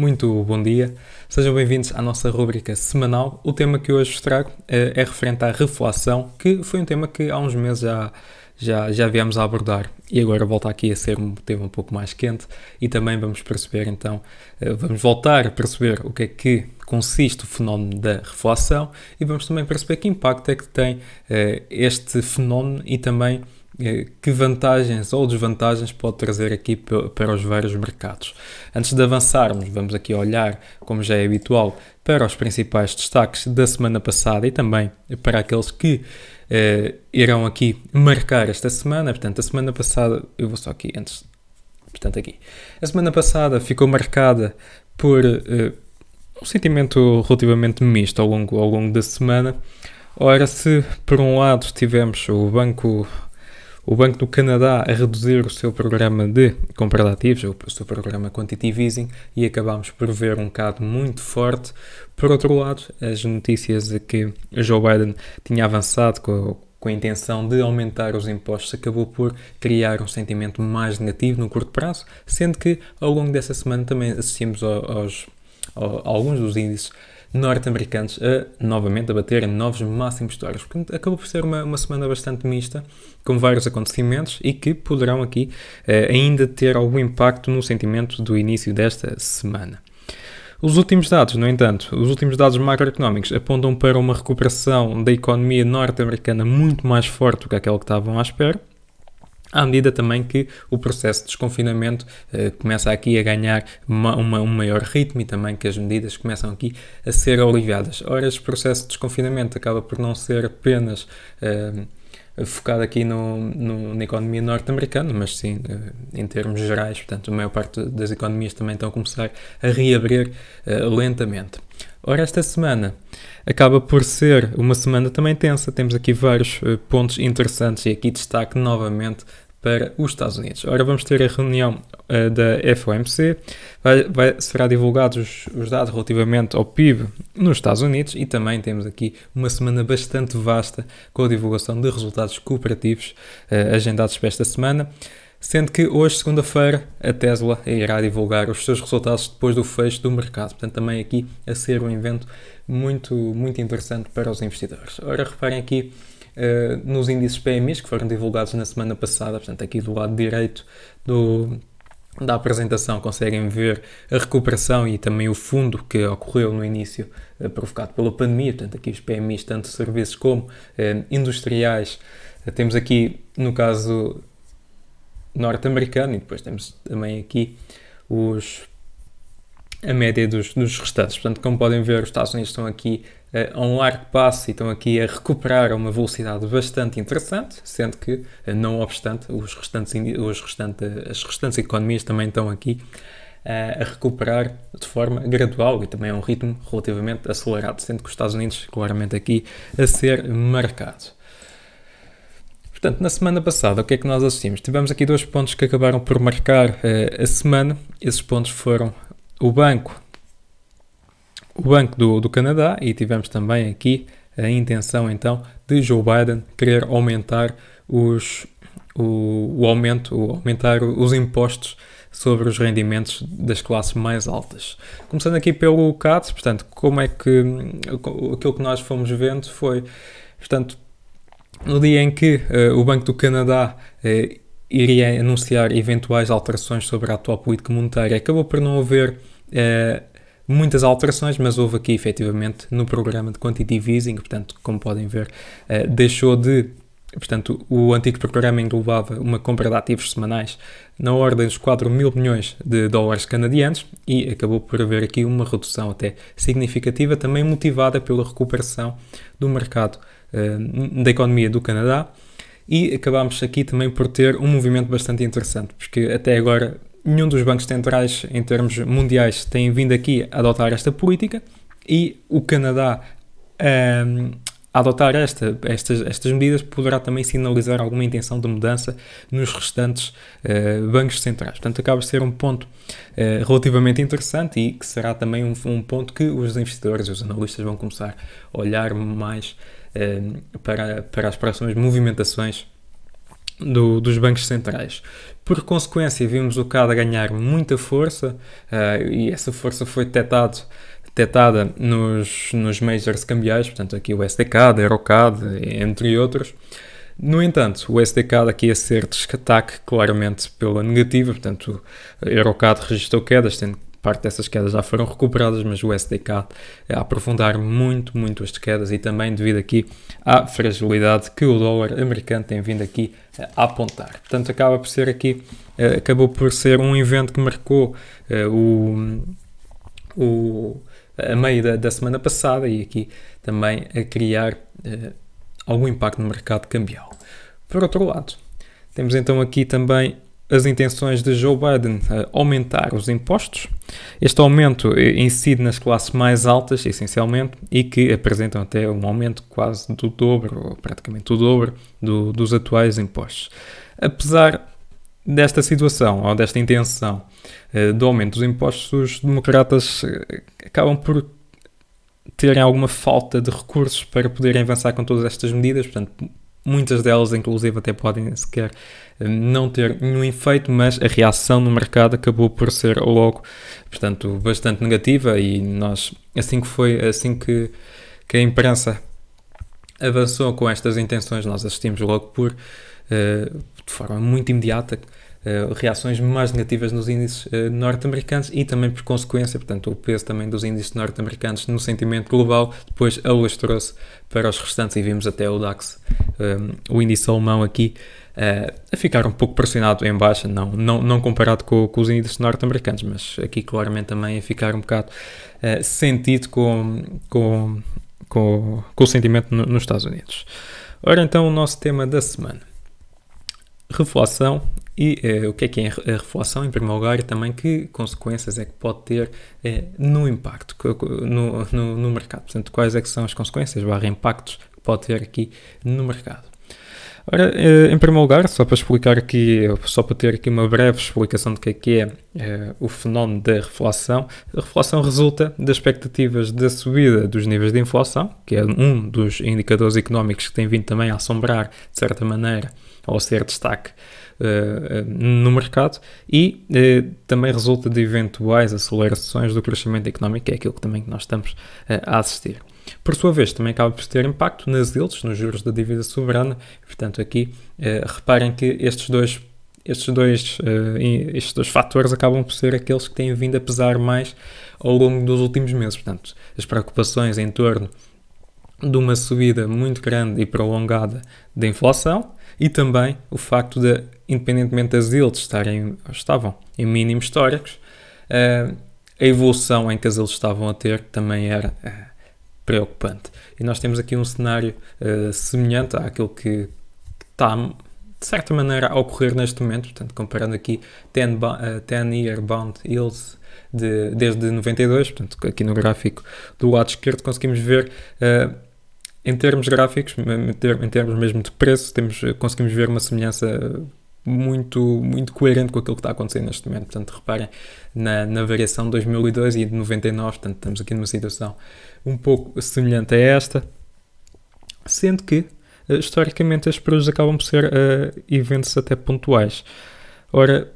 Muito bom dia, sejam bem-vindos à nossa rubrica semanal. O tema que hoje vos trago é, é referente à reflação, que foi um tema que há uns meses já, já, já viemos a abordar e agora volta aqui a ser um tema um pouco mais quente e também vamos perceber então, eh, vamos voltar a perceber o que é que consiste o fenómeno da reflação e vamos também perceber que impacto é que tem eh, este fenómeno e também eh, que vantagens ou desvantagens pode trazer aqui para os vários mercados. Antes de avançarmos, vamos aqui olhar, como já é habitual, para os principais destaques da semana passada e também para aqueles que eh, irão aqui marcar esta semana. Portanto, a semana passada, eu vou só aqui antes. Portanto, aqui. A semana passada ficou marcada por eh, um sentimento relativamente misto ao longo, ao longo da semana. Ora, se por um lado tivemos o Banco o Banco do Canadá a reduzir o seu programa de compra de ativos, o seu programa quantitative easing, e acabámos por ver um bocado muito forte. Por outro lado, as notícias de que Joe Biden tinha avançado com a, com a intenção de aumentar os impostos acabou por criar um sentimento mais negativo no curto prazo, sendo que ao longo dessa semana também assistimos aos, aos, aos alguns dos índices norte-americanos a novamente a bater novos máximos históricos. Portanto, acabou por ser uma, uma semana bastante mista, com vários acontecimentos e que poderão aqui eh, ainda ter algum impacto no sentimento do início desta semana. Os últimos dados, no entanto, os últimos dados macroeconómicos apontam para uma recuperação da economia norte-americana muito mais forte do que aquela que estavam à espera, à medida também que o processo de desconfinamento eh, começa aqui a ganhar uma, uma, um maior ritmo e também que as medidas começam aqui a ser aliviadas. Ora, este processo de desconfinamento acaba por não ser apenas eh, focado aqui no, no na economia norte-americana, mas sim eh, em termos gerais, portanto, a maior parte das economias também estão a começar a reabrir lentamente. Ora, esta semana acaba por ser uma semana também tensa. Temos aqui vários eh, pontos interessantes e aqui destaque novamente para os Estados Unidos. Ora, vamos ter a reunião uh, da FOMC, vai, vai, será divulgados os, os, dados relativamente ao PIB nos Estados Unidos e também temos aqui uma semana bastante vasta com a divulgação de resultados cooperativos uh, agendados para esta semana sendo que hoje, segunda-feira, a Tesla irá divulgar os seus resultados depois do fecho do mercado. Portanto, também aqui a ser um evento muito, muito interessante para os investidores. Ora, reparem aqui uh, nos índices PMIs que foram divulgados na semana passada, portanto, aqui do lado direito do, da apresentação conseguem ver a recuperação e também o fundo que ocorreu no início eh, provocado pela pandemia, portanto aqui os PMIs, tanto serviços como eh, industriais. Temos aqui, no caso norte-americano e depois temos também aqui os, a média dos, dos restantes. Portanto, como podem ver, os Estados Unidos estão aqui uh, a um largo passo e estão aqui a recuperar a uma velocidade bastante interessante, sendo que, uh, não obstante, os restantes, os restante, as restantes economias também estão aqui eh, a recuperar de forma gradual e também a um ritmo relativamente acelerado, sendo que os Estados Unidos claramente aqui a ser marcado. Portanto, na semana passada, o que é que nós assistimos? Tivemos aqui dois pontos que acabaram por marcar uh, a semana. Esses pontos foram o Banco, o banco do, do Canadá e tivemos também aqui a intenção, então, de Joe Biden querer aumentar os, o, o aumento, o, aumentar os impostos sobre os rendimentos das classes mais altas. Começando aqui pelo CATS, portanto, como é que hum, aquilo que nós fomos vendo foi, portanto, no dia em que uh, o Banco do Canadá uh, iria anunciar eventuais alterações sobre a atual política monetária, acabou por não haver uh, muitas alterações, mas houve aqui efetivamente no programa de quantitative easing, portanto, como podem ver, deixou de. Portanto, o antigo programa englobava uma compra de ativos semanais na ordem dos 4 mil milhões de dólares canadianos e acabou por haver aqui uma redução até significativa, também motivada pela recuperação do mercado eh, da economia do Canadá. E acabámos aqui também por ter um movimento bastante interessante, porque até agora nenhum dos bancos centrais, em termos mundiais, tem vindo aqui a adotar esta política e o Canadá um, ehm, a adotar esta, estas, estas medidas poderá também sinalizar alguma intenção de mudança nos restantes uh, bancos centrais. Portanto, acaba de ser um ponto uh, relativamente interessante e que será também um, um ponto que os investidores, os analistas vão começar a olhar mais eh, para, para as próximas movimentações do, dos bancos centrais. Por consequência, vimos o CAD ganhar muita força uh, e essa força foi detectado, detectada nos, nos majors cambiais, portanto, aqui o SDCAD, EuroCAD entre outros. No entanto, o SDCAD aqui a ser destaque claramente pela negativa, portanto, o EuroCAD registrou quedas, tendo parte dessas quedas já foram recuperadas, mas o SDK a aprofundar muito, muito as quedas e também devido aqui à fragilidade que o dólar americano tem vindo aqui a apontar. Portanto, acaba por ser aqui, eh, acabou por ser um evento que marcou eh, o, o a meio da, da, semana passada e aqui também a criar eh, algum impacto no mercado cambial. Por outro lado, temos então aqui também as intenções de Joe Biden aumentar os impostos. Este aumento eh, incide nas classes mais altas, essencialmente, e que apresentam até um aumento quase do dobro, ou praticamente o dobro, do, dos atuais impostos. Apesar desta situação, ou desta intenção eh, do aumento dos impostos, os democratas eh, acabam por terem alguma falta de recursos para poderem avançar com todas estas medidas, portanto, Muitas delas, inclusive, até podem sequer eh, não ter nenhum efeito, mas a reação no mercado acabou por ser logo, portanto, bastante negativa e nós, assim que foi, assim que, que a imprensa avançou com estas intenções, nós assistimos logo por, eh, de forma muito imediata, eh, reações mais negativas nos índices eh, norte-americanos e também por consequência, portanto, o peso também dos índices norte-americanos no sentimento global depois alastrou-se para os restantes e vimos até o DAX, eh, o índice alemão aqui, a ficar um pouco pressionado em baixa, não, não, não comparado com, com os índices norte-americanos, mas aqui claramente também a ficar um bocado sentido com, com, com, com o sentimento nos Estados Unidos. Ora então, o nosso tema da semana. Reflação e eh, o que é que é a reflação, em primeiro lugar, e também que consequências é que pode ter eh, no impacto, no, no, no, mercado. Portanto, quais é que são as consequências, barra impactos, que pode ter aqui no mercado. Ora, eh, em primeiro lugar, só para explicar aqui, só para ter aqui uma breve explicação do que é que é o fenómeno da reflação. A reflação resulta das expectativas da subida dos níveis de inflação, que é um dos indicadores económicos que tem vindo também a assombrar, de certa maneira, ou a ser destaque eh, eh, no mercado e eh, também resulta de eventuais acelerações do crescimento económico, que é aquilo que também que nós estamos a assistir. Por sua vez, também acaba por ter impacto nas yields, nos juros da dívida soberana, portanto aqui reparem que estes dois estes dois, estes dois fatores acabam por ser aqueles que têm vindo a pesar mais ao longo dos últimos meses. Portanto, as preocupações em torno de uma subida muito grande e prolongada da inflação e também o facto de, independentemente das yields estarem, estavam em mínimos históricos, eh, a evolução em que as yields estavam a ter também era eh, preocupante. E nós temos aqui um cenário eh, semelhante àquilo que está, de certa maneira, a ocorrer neste momento, portanto, comparando aqui 10-year bound yields de, desde 92, portanto, aqui no gráfico do lado esquerdo conseguimos ver em termos gráficos, em termos mesmo de preço, temos, eh, conseguimos ver uma semelhança muito, muito coerente com aquilo que está acontecendo neste momento. Portanto, reparem na, na variação de 2002 e de 99, portanto, estamos aqui numa situação um pouco semelhante a esta, sendo que, eh, historicamente, estes períodos acabam por ser uh, eventos até pontuais. Ora,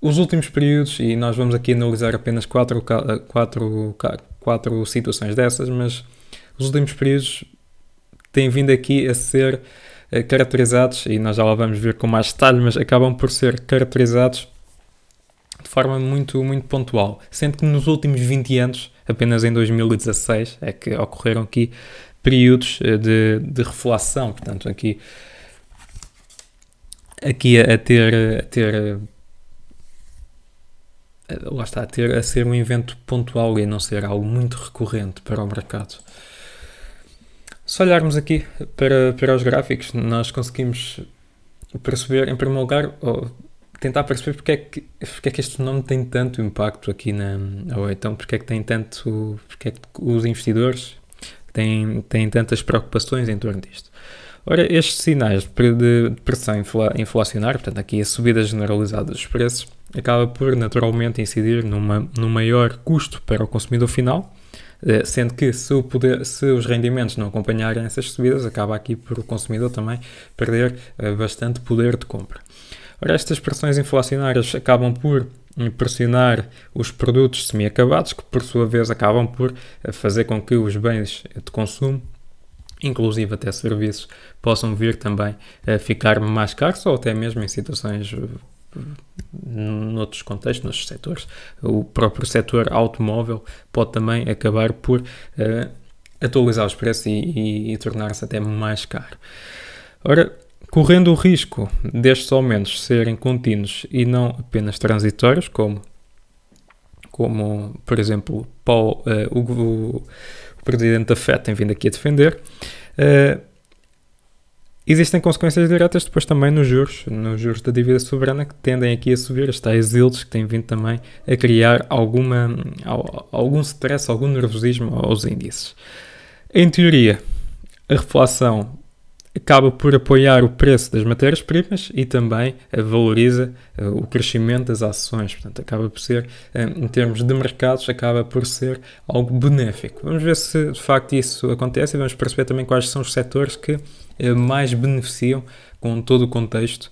os últimos períodos, e nós vamos aqui analisar apenas quatro, quatro, quatro situações dessas, mas os últimos períodos têm vindo aqui a ser eh, caracterizados, e nós já lá vamos ver com mais detalhe, mas acabam por ser caracterizados de forma muito, muito pontual. Sendo que nos últimos 20 anos, apenas em 2016, é que ocorreram aqui períodos eh, de, de reflação, portanto, aqui, aqui a, a ter. A ter eh, Lá está, a, ter, a ser um evento pontual e não ser algo muito recorrente para o mercado. Se olharmos aqui para, para os gráficos, nós conseguimos perceber, em primeiro lugar, ou tentar perceber porque é, que, porque é que este nome tem tanto impacto aqui na. Ou então porque é que tem tanto. porque é que os investidores têm, têm tantas preocupações em torno disto. Ora, estes sinais de pressão inflacionária, portanto, aqui a subida generalizada dos preços, acaba por naturalmente incidir numa, num maior custo para o consumidor final eh, sendo que se, poder, se, os rendimentos não acompanharem essas subidas, acaba aqui por o consumidor também perder eh, bastante poder de compra. Ora, estas pressões inflacionárias acabam por pressionar os produtos semi-acabados, que por sua vez acabam por eh, fazer com que os bens de consumo inclusive até serviços, possam vir também a ficar mais caros ou até mesmo em situações noutros contextos, noutros setores, o próprio setor automóvel pode também acabar por uh, atualizar os preços e, e, e tornar-se até mais caro. Ora, correndo o risco destes aumentos serem contínuos e não apenas transitórios, como, como por exemplo, Paul, uh, o, o, o, presidente da FED tem vindo aqui a defender, uh, Existem consequências diretas depois também nos juros, nos juros da dívida soberana que tendem aqui a subir, as tais yields que têm vindo também a criar alguma, algum stress, algum nervosismo aos índices. Em teoria, a reflação acaba por apoiar o preço das matérias-primas e também valoriza eh, o crescimento das ações. Portanto, acaba por ser, eh, em termos de mercados, acaba por ser algo benéfico. Vamos ver se de facto isso acontece e vamos perceber também quais são os setores que eh, mais beneficiam com todo o contexto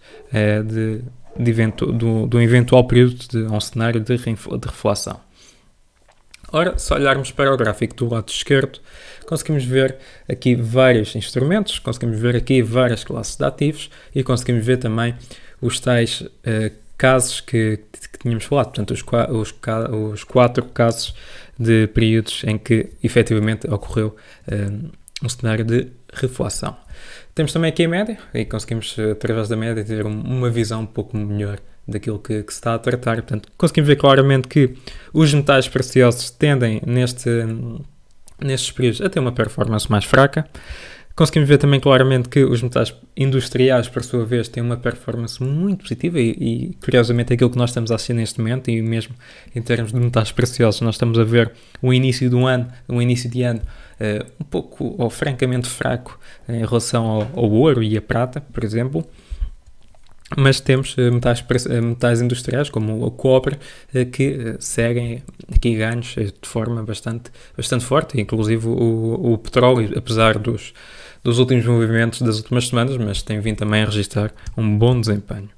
de, de evento, do, do eventual período de um cenário de, de reflação. Ora, se olharmos para o gráfico do lado esquerdo, conseguimos ver aqui vários instrumentos, conseguimos ver aqui várias classes de ativos e conseguimos ver também os tais uh, casos que, que, tínhamos falado, portanto, os, os, os, quatro casos de períodos em que efetivamente ocorreu uh, um cenário de reflação. Temos também aqui a média e conseguimos, eh, através da média, ter uma visão um pouco melhor daquilo que, que, se está a tratar. Portanto, conseguimos ver claramente que os metais preciosos tendem neste, nestes períodos a ter uma performance mais fraca. Conseguimos ver também claramente que os metais industriais, por sua vez, têm uma performance muito positiva e, e curiosamente, é aquilo que nós estamos a assistir neste momento, e mesmo em termos de metais preciosos, nós estamos a ver um início de um ano, um início de ano uh, um pouco ou francamente fraco em relação ao, ao ouro e à prata, por exemplo mas temos eh, metais, eh, metais industriais, como o cobre, eh, que seguem aqui ganhos de forma bastante, bastante forte, inclusive o, o petróleo, apesar dos, dos últimos movimentos das últimas semanas, mas tem vindo também a registrar um bom desempenho.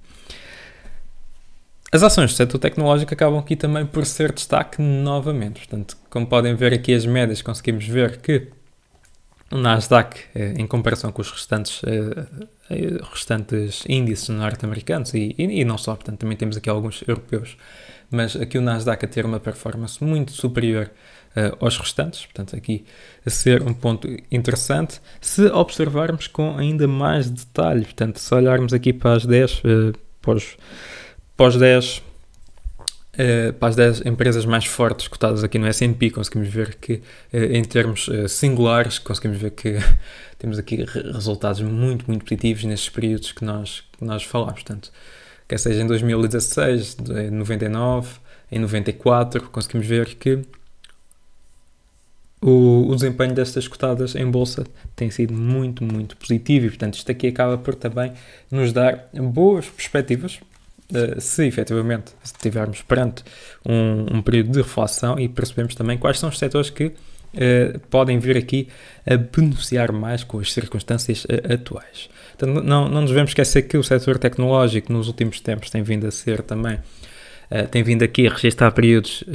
As ações do setor tecnológico acabam aqui também por ser destaque novamente. Portanto, como podem ver aqui as médias, conseguimos ver que o Nasdaq, eh, em comparação com os restantes, eh, eh, restantes índices norte-americanos e, e, não só, portanto, também temos aqui alguns europeus, mas aqui o Nasdaq a ter uma performance muito superior aos restantes, portanto, aqui a ser um ponto interessante, se observarmos com ainda mais detalhe, portanto, se olharmos aqui para as 10, pós, pós 10 Uh, para as 10 empresas mais fortes cotadas aqui no S&P, conseguimos ver que, uh, em termos uh, singulares, conseguimos ver que temos aqui re resultados muito, muito positivos nestes períodos que nós, que nós falámos. Portanto, quer seja em 2016, em 99, em 94, conseguimos ver que o, o desempenho destas cotadas em bolsa tem sido muito, muito positivo e, portanto, isto aqui acaba por também nos dar boas perspectivas eh, se efetivamente estivermos perante um, um, período de reflação e percebemos também quais são os setores que uh, podem vir aqui a beneficiar mais com as circunstâncias uh, atuais. Então, não, não nos devemos esquecer que o setor tecnológico nos últimos tempos tem vindo a ser também Uh, tem vindo aqui a registrar períodos uh,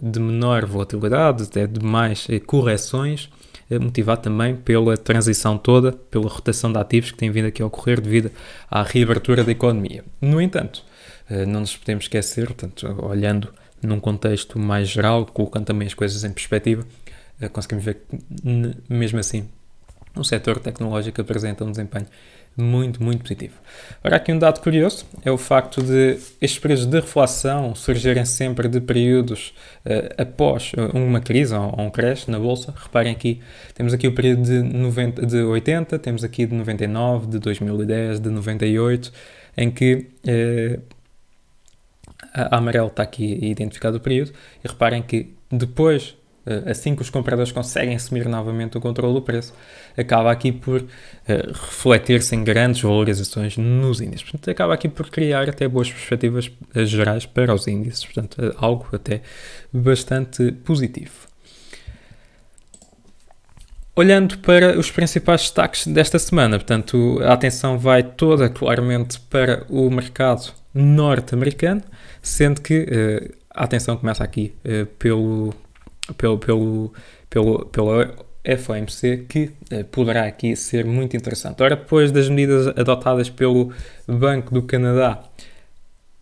de menor volatilidade, até de mais uh, correções, motivado também pela transição toda, pela rotação de ativos que tem vindo aqui a ocorrer devido à reabertura da economia. No entanto, eh, não nos podemos esquecer, portanto, olhando num contexto mais geral, colocando também as coisas em perspectiva, eh, conseguimos ver que, mesmo assim, o setor tecnológico apresenta um desempenho muito, muito positivo. Agora aqui um dado curioso é o facto de estes períodos de reflação surgirem sempre de períodos uh, após uma crise ou, ou um crash na Bolsa. Reparem aqui, temos aqui o período de, 90, de 80, temos aqui de 99, de 2010, de 98, em que... Uh, a amarelo está aqui identificado o período, e reparem que depois, eh, assim que os compradores conseguem assumir novamente o controle do preço, acaba aqui por uh, refletir-se em grandes valorizações nos índices. Portanto, acaba aqui por criar até boas perspectivas eh, gerais para os índices, portanto, algo até bastante positivo. Olhando para os principais destaques desta semana, portanto, a atenção vai toda claramente para o mercado norte-americano, sendo que uh, a atenção começa aqui uh, pelo, pelo, pelo, pelo, pela FOMC, que uh, poderá aqui ser muito interessante. Ora, depois das medidas adotadas pelo Banco do Canadá,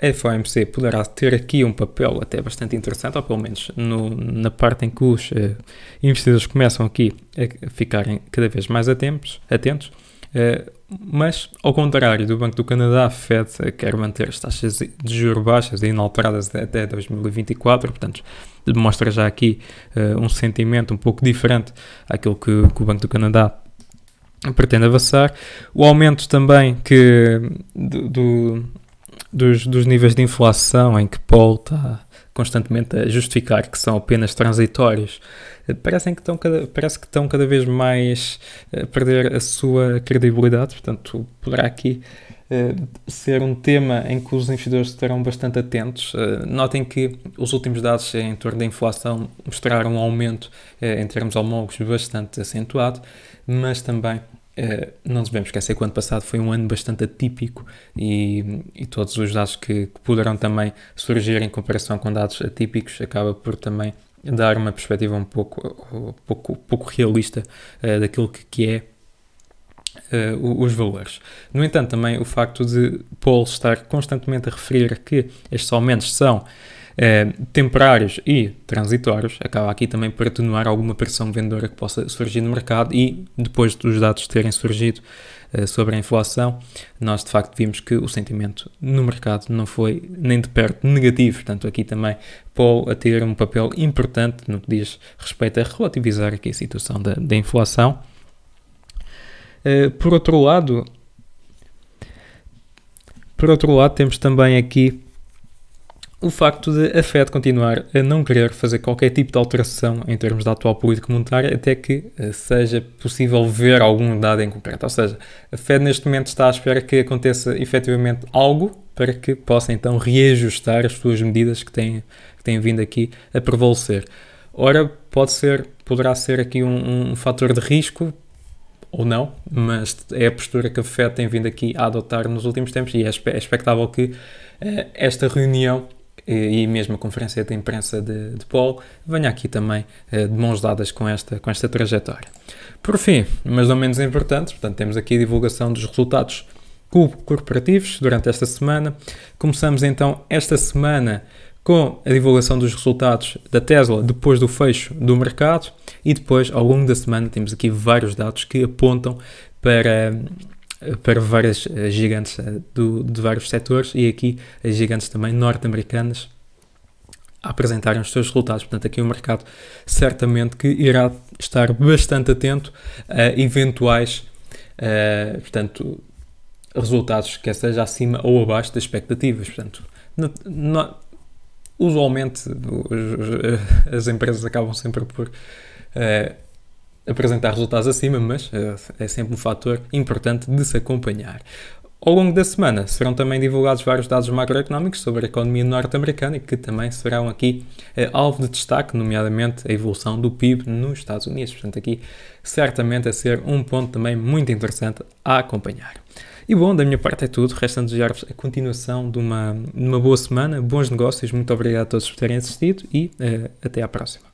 a FOMC poderá ter aqui um papel até bastante interessante, ou pelo menos no, na parte em que os uh, investidores começam aqui a ficarem cada vez mais atentos, atentos eh, mas, ao contrário do Banco do Canadá, a Fed quer manter as taxas de juros baixas e inalteradas até 2024, portanto, demonstra já aqui uh, um sentimento um pouco diferente àquilo que, que o Banco do Canadá pretende avançar. O aumento também que do, do dos, dos níveis de inflação em que Paul está constantemente a justificar que são apenas transitórios, eh, parecem que estão cada, parece que estão cada vez mais eh, a perder a sua credibilidade, portanto, poderá aqui Uh, ser um tema em que os investidores estarão bastante atentos. Uh, notem que os últimos dados em torno da inflação mostraram um aumento uh, em termos homólogos bastante acentuado, mas também eh, não devemos esquecer que o ano passado foi um ano bastante atípico e, e todos os dados que, que poderão também surgir em comparação com dados atípicos acaba por também dar uma perspectiva um pouco, pouco, pouco realista uh, daquilo que, que é Uh, os valores. No entanto, também o facto de Paul estar constantemente a referir que estes aumentos são eh, temporários e transitórios, acaba aqui também por atenuar alguma pressão vendedora que possa surgir no mercado e depois dos dados terem surgido eh, sobre a inflação, nós de facto vimos que o sentimento no mercado não foi nem de perto negativo, portanto aqui também Paul a ter um papel importante no que diz respeito a relativizar aqui a situação da, da inflação. Eh, por outro lado, por outro lado, temos também aqui o facto de a Fed continuar a não querer fazer qualquer tipo de alteração em termos da atual política monetária até que eh, seja possível ver algum dado em concreto. Ou seja, a Fed neste momento está à espera que aconteça efetivamente algo para que possa então reajustar as suas medidas que têm, que têm vindo aqui a prevalecer. Ora, pode ser, poderá ser aqui um, um fator de risco, ou não, mas é a postura que a FED tem vindo aqui a adotar nos últimos tempos e é, é expectável que eh, esta reunião e mesmo a conferência de imprensa de, de Paul venha aqui também eh, de mãos dadas com esta, com esta trajetória. Por fim, mas não menos importante, portanto, temos aqui a divulgação dos resultados corporativos durante esta semana. Começamos então esta semana com a divulgação dos resultados da Tesla depois do fecho do mercado e depois, ao longo da semana, temos aqui vários dados que apontam para para várias eh, gigantes eh, do, de vários setores e aqui as gigantes também norte-americanas apresentarem os seus resultados. Portanto, aqui o mercado certamente que irá estar bastante atento a eventuais, uh, portanto, resultados que seja acima ou abaixo das expectativas. Portanto, no, no, usualmente os, as empresas acabam sempre por uh, apresentar resultados acima, mas eh, é sempre um fator importante de se acompanhar. Ao longo da semana serão também divulgados vários dados macroeconómicos sobre a economia norte-americana, que também serão aqui eh, alvo de destaque, nomeadamente a evolução do PIB nos Estados Unidos. Portanto, aqui certamente a ser um ponto também muito interessante a acompanhar. E bom, da minha parte é tudo. Resta desejar-vos a continuação de uma, de uma boa semana, bons negócios. Muito obrigado a todos por terem assistido e eh, até à próxima.